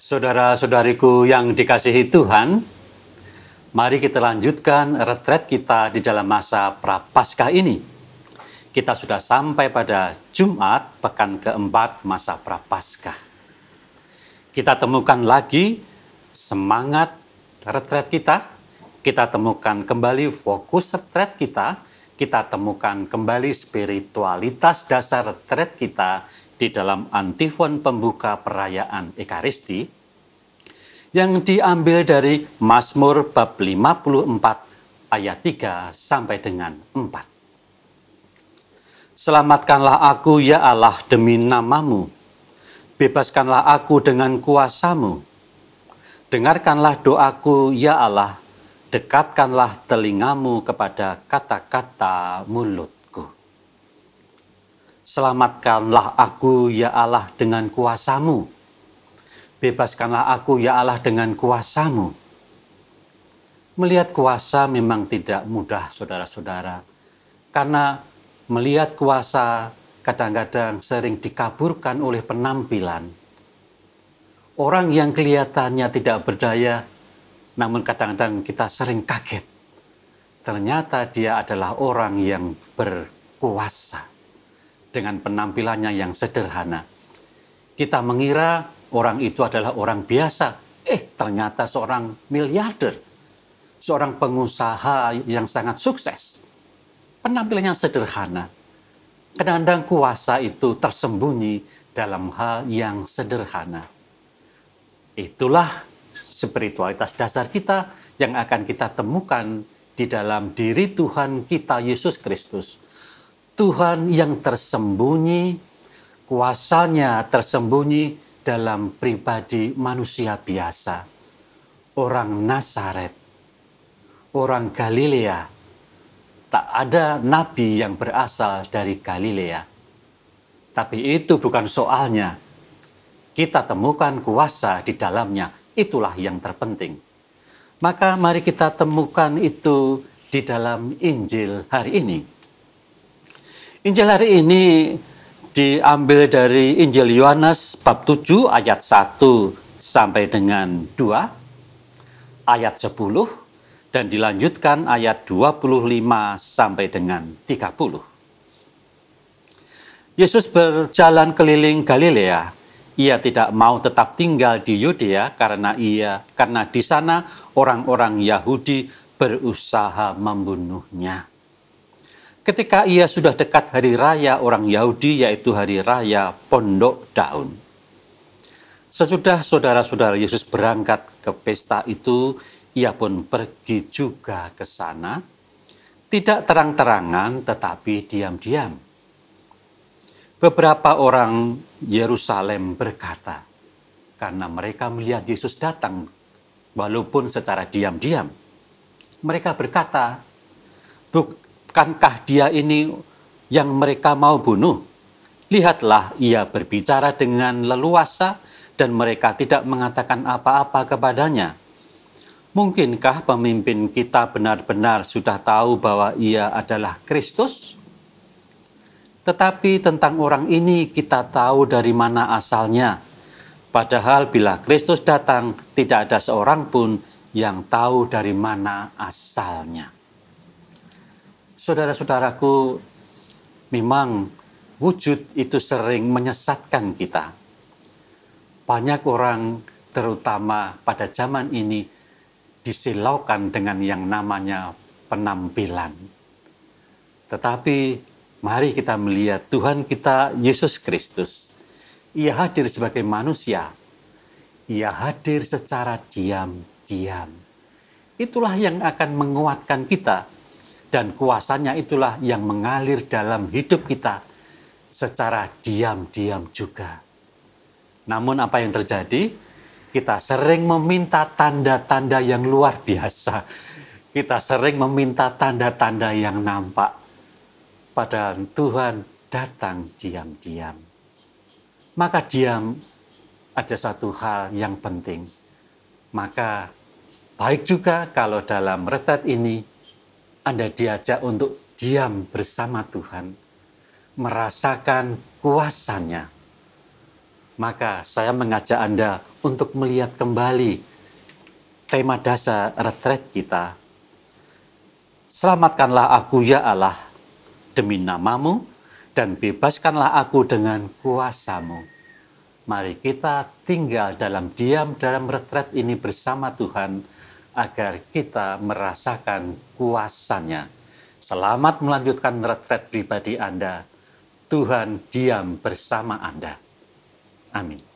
Saudara-saudariku yang dikasihi Tuhan, mari kita lanjutkan retret kita di dalam masa Prapaskah ini. Kita sudah sampai pada Jumat pekan keempat masa Prapaskah. Kita temukan lagi semangat retret kita, kita temukan kembali fokus retret kita, kita temukan kembali spiritualitas dasar retret kita di dalam antifon pembuka perayaan Ekaristi yang diambil dari Mazmur bab 54 ayat 3 sampai dengan 4. Selamatkanlah aku ya Allah demi namamu. Bebaskanlah aku dengan kuasamu. Dengarkanlah doaku ya Allah. Dekatkanlah telingamu kepada kata-kata mulut. Selamatkanlah aku, ya Allah, dengan kuasamu. Bebaskanlah aku, ya Allah, dengan kuasamu. Melihat kuasa memang tidak mudah, saudara-saudara. Karena melihat kuasa kadang-kadang sering dikaburkan oleh penampilan. Orang yang kelihatannya tidak berdaya, namun kadang-kadang kita sering kaget. Ternyata dia adalah orang yang berkuasa dengan penampilannya yang sederhana. Kita mengira orang itu adalah orang biasa, eh ternyata seorang miliarder, seorang pengusaha yang sangat sukses. Penampilannya sederhana. Kadang-kadang kuasa itu tersembunyi dalam hal yang sederhana. Itulah spiritualitas dasar kita yang akan kita temukan di dalam diri Tuhan kita Yesus Kristus Tuhan yang tersembunyi, kuasanya tersembunyi dalam pribadi manusia biasa, orang Nasaret, orang Galilea. Tak ada nabi yang berasal dari Galilea. Tapi itu bukan soalnya. Kita temukan kuasa di dalamnya, itulah yang terpenting. Maka mari kita temukan itu di dalam Injil hari ini. Injil hari ini diambil dari Injil Yohanes bab 7 ayat 1 sampai dengan 2 ayat 10 dan dilanjutkan ayat 25 sampai dengan 30. Yesus berjalan keliling Galilea. Ia tidak mau tetap tinggal di Yudea karena ia karena di sana orang-orang Yahudi berusaha membunuhnya. Ketika ia sudah dekat hari raya orang Yahudi yaitu hari raya pondok daun. Sesudah saudara-saudara Yesus berangkat ke pesta itu, ia pun pergi juga ke sana. Tidak terang-terangan tetapi diam-diam. Beberapa orang Yerusalem berkata, karena mereka melihat Yesus datang walaupun secara diam-diam. Mereka berkata, Bukankah dia ini yang mereka mau bunuh? Lihatlah ia berbicara dengan leluasa dan mereka tidak mengatakan apa-apa kepadanya. Mungkinkah pemimpin kita benar-benar sudah tahu bahwa ia adalah Kristus? Tetapi tentang orang ini kita tahu dari mana asalnya. Padahal bila Kristus datang, tidak ada seorang pun yang tahu dari mana asalnya. Saudara-saudaraku, memang wujud itu sering menyesatkan kita. Banyak orang terutama pada zaman ini disilaukan dengan yang namanya penampilan. Tetapi mari kita melihat Tuhan kita Yesus Kristus. Ia hadir sebagai manusia. Ia hadir secara diam-diam. Itulah yang akan menguatkan kita dan kuasanya itulah yang mengalir dalam hidup kita secara diam-diam juga. Namun apa yang terjadi? Kita sering meminta tanda-tanda yang luar biasa. Kita sering meminta tanda-tanda yang nampak. Padahal Tuhan datang diam-diam. Maka diam ada satu hal yang penting. Maka baik juga kalau dalam retret ini anda diajak untuk diam bersama Tuhan, merasakan kuasanya, maka saya mengajak Anda untuk melihat kembali tema dasar retret kita. Selamatkanlah aku ya Allah, demi namamu, dan bebaskanlah aku dengan kuasamu. Mari kita tinggal dalam diam dalam retret ini bersama Tuhan, agar kita merasakan kuasanya. Selamat melanjutkan retret pribadi Anda. Tuhan diam bersama Anda. Amin.